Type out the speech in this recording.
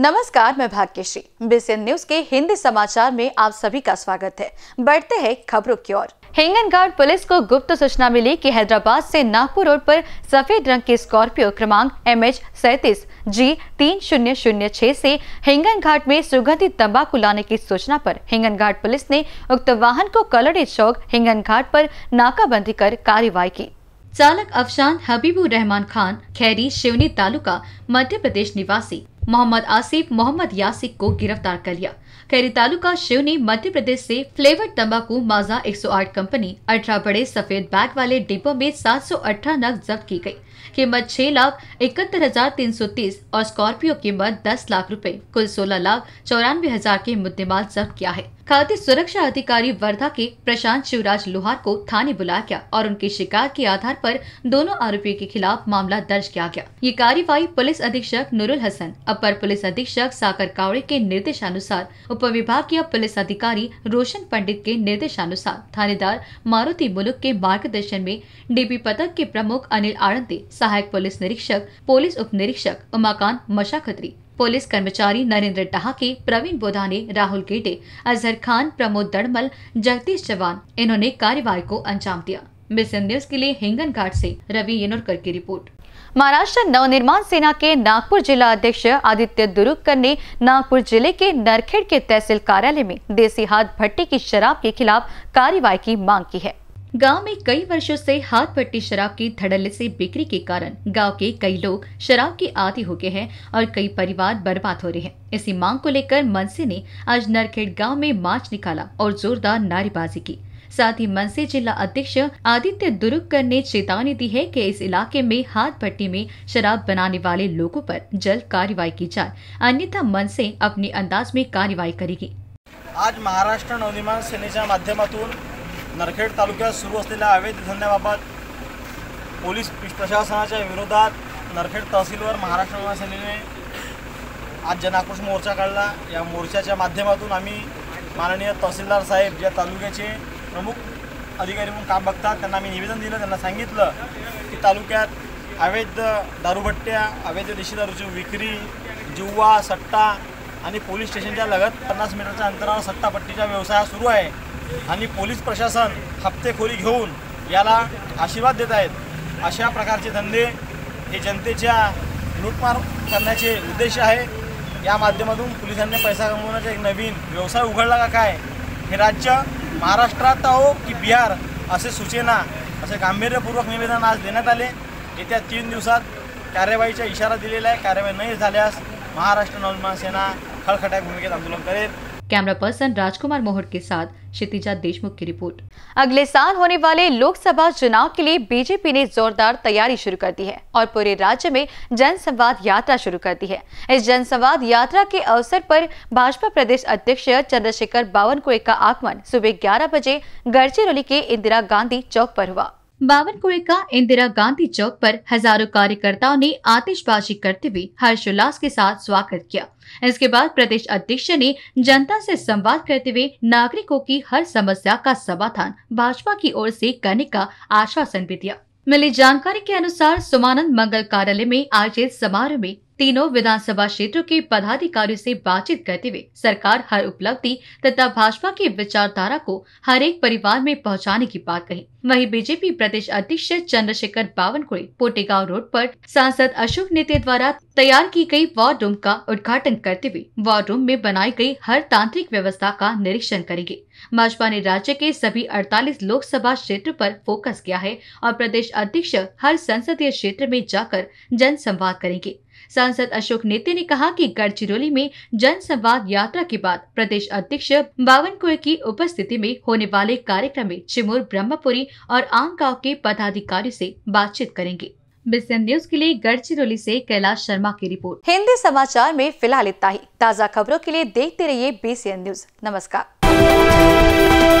नमस्कार मैं Bhagyashree BCN news के हिंदी समाचार में आप सभी का स्वागत है बढ़ते हैं खबरों की ओर हिंगनघाट पुलिस को गुप्त सूचना मिली कि हैदराबाद से नागपुर रोड पर सफेद रंग की स्कॉर्पियो क्रमांक एम एच सैतीस जी तीन शून्य शून्य छह से घाट में सुगंधित तंबाकू लाने की सूचना पर घाट पुलिस ने उक्त वाहन को कलड़ी चौक हिंगन घाट पर नाकाबंदी कर कार्रवाई की चालक अफशान हबीबुर रहमान खान खैरी शिवनी तालुका मध्य प्रदेश निवासी मोहम्मद आसिफ मोहम्मद यासिक को गिरफ्तार कर लिया खैरी तालुका शिव ने मध्य प्रदेश से फ्लेवर्ड तंबाकू माजा 108 कंपनी अठारह बड़े सफेद बैग वाले डिब्बों में सात सौ अठारह नग जब्त की गई कीमत छह लाख इकहत्तर हजार तीन सौ तीस और स्कॉर्पियो कीमत दस लाख रुपए कुल सोलह लाख चौरानवे हजार के मुद्देमाल जब्त किया है खाद्य सुरक्षा अधिकारी वर्धा के प्रशांत शिवराज लोहार को थाने बुलाया गया और उनकी शिकायत के आधार पर दोनों आरोपियों के खिलाफ मामला दर्ज किया गया ये कार्यवाही पुलिस अधीक्षक नुरुल हसन अब अपर पुलिस अधीक्षक साकर कावड़े के निर्देशानुसार उप विभागीय पुलिस अधिकारी रोशन पंडित के निर्देशानुसार थानेदार मारुति मुलुक के मार्गदर्शन में डीपी पदक के प्रमुख अनिल आड़ंदे सहायक पुलिस निरीक्षक पुलिस उप निरीक्षक उमाकांत मशाखत्री पुलिस कर्मचारी नरेंद्र टहाके प्रवीण बोधाने राहुल गेटे अजहर खान प्रमोद दड़मल जगदीश चौहान इन्होंने कार्यवाही को अंजाम दिया मिशन न्यूज के लिए हिंगन घाट से रवि येनोरकर की रिपोर्ट महाराष्ट्र नवनिर्माण सेना के नागपुर जिला अध्यक्ष आदित्य दुरुगकर ने नागपुर जिले के नरखेड़ के तहसील कार्यालय में देसी हाथ भट्टी की शराब के खिलाफ कार्रवाई की मांग की है गांव में कई वर्षों से हाथ भट्टी शराब की धड़ल्ले से बिक्री के कारण गांव के कई लोग शराब के आदि हो गए हैं और कई परिवार बर्बाद हो रहे हैं इसी मांग को लेकर मनसे ने आज नरखेड़ गाँव में मार्च निकाला और जोरदार नारेबाजी की साथ ही मनसे जिला अध्यक्ष आदित्य दुरुककर ने चेतावनी दी है कि इस इलाके में हाथ भट्टी में शराब बनाने वाले लोगों पर जल्द कार्रवाई की जाए अन्यथा मनसे अपने अंदाज में कार्रवाई करेगी आज महाराष्ट्र नवनिर्माण सेनेच्या माध्यमातून नरखेड तालुक्यात सुरू असलेल्या अवैध धंद्याबाबत पोलीस प्रशासनाच्या विरोधात नरखेड तहसीलवर महाराष्ट्र नवनिर्माण सेनेने आज जनाक्रोश मोर्चा काढला या मोर्चाच्या माध्यमातून माननीय तहसीलदार साहब या तालुक्याचे प्रमुख अधिकारी म्हणून काम बघतात त्यांना मी निवेदन दिलं त्यांना सांगितलं की तालुक्यात अवैध दारूभट्ट्या अवैध देशी दारूची विक्री जुवा सट्टा आणि पोलीस स्टेशनच्या लगत पन्नास मीटरच्या अंतरावर सट्टापट्टीचा व्यवसाय सुरू आहे आणि पोलीस प्रशासन हप्तेखोरी घेऊन याला आशीर्वाद देत आहेत अशा प्रकारचे धंदे हे जनतेच्या लूटमार करण्याचे उद्देश आहे या माध्यमातून पोलिसांनी पैसा कमवण्याचा एक नवीन व्यवसाय उघडला का काय हे राज्य महाराष्ट्रात आहो की बिहार असे सूचना असे गांभीर्यपूर्वक निवेदन आज देण्यात आले येत्या तीन दिवसात कार्यवाहीचा इशारा दिलेला आहे कार्यवाही नाही झाल्यास महाराष्ट्र नवनिर्माण सेना खळखट्या भूमिकेत आंदोलन करेल कैमरा पर्सन राजकुमार मोहर के साथ क्षितिजा देशमुख की रिपोर्ट अगले साल होने वाले लोकसभा चुनाव के लिए बीजेपी ने जोरदार तैयारी शुरू कर दी है और पूरे राज्य में जनसंवाद यात्रा शुरू कर दी है इस जनसंवाद यात्रा के अवसर पर भाजपा प्रदेश अध्यक्ष चंद्रशेखर बावनकुड़े का आगमन सुबह ग्यारह बजे गढ़चिरौली के इंदिरा गांधी चौक पर हुआ बावनकुड़े का इंदिरा गांधी चौक पर हजारों कार्यकर्ताओं ने आतिशबाजी करते हुए हर्षोल्लास के साथ स्वागत किया इसके बाद प्रदेश अध्यक्ष ने जनता से संवाद करते हुए नागरिकों की हर समस्या का समाधान भाजपा की ओर से करने का आश्वासन भी दिया मिली जानकारी के अनुसार सुमानंद मंगल कार्यालय में आयोजित समारोह में तीनों विधानसभा क्षेत्रों के पदाधिकारियों से बातचीत करते हुए सरकार हर उपलब्धि तथा भाजपा की विचारधारा को हर एक परिवार में पहुंचाने की बात कही वहीं बीजेपी प्रदेश अध्यक्ष चंद्रशेखर बावनकुड़े पोटेगांव रोड पर सांसद अशोक नेते द्वारा तैयार की गई वार्ड रूम का उद्घाटन करते हुए वार्ड रूम में बनाई गई हर तांत्रिक व्यवस्था का निरीक्षण करेंगे भाजपा ने राज्य के सभी 48 लोकसभा क्षेत्र पर फोकस किया है और प्रदेश अध्यक्ष हर संसदीय क्षेत्र में जाकर जन संवाद करेंगे सांसद अशोक नेते ने कहा कि गढ़चिरौली में जन संवाद यात्रा के बाद प्रदेश अध्यक्ष बावन कुए की उपस्थिति में होने वाले कार्यक्रम में चिमूर ब्रह्मपुरी और आम गाँव के पदाधिकारी ऐसी बातचीत करेंगे बिजनेस न्यूज के लिए गढ़चिरौली से कैलाश शर्मा की रिपोर्ट हिंदी समाचार में फिलहाल इतना ही ताज़ा खबरों के लिए देखते रहिए बीसीएन न्यूज नमस्कार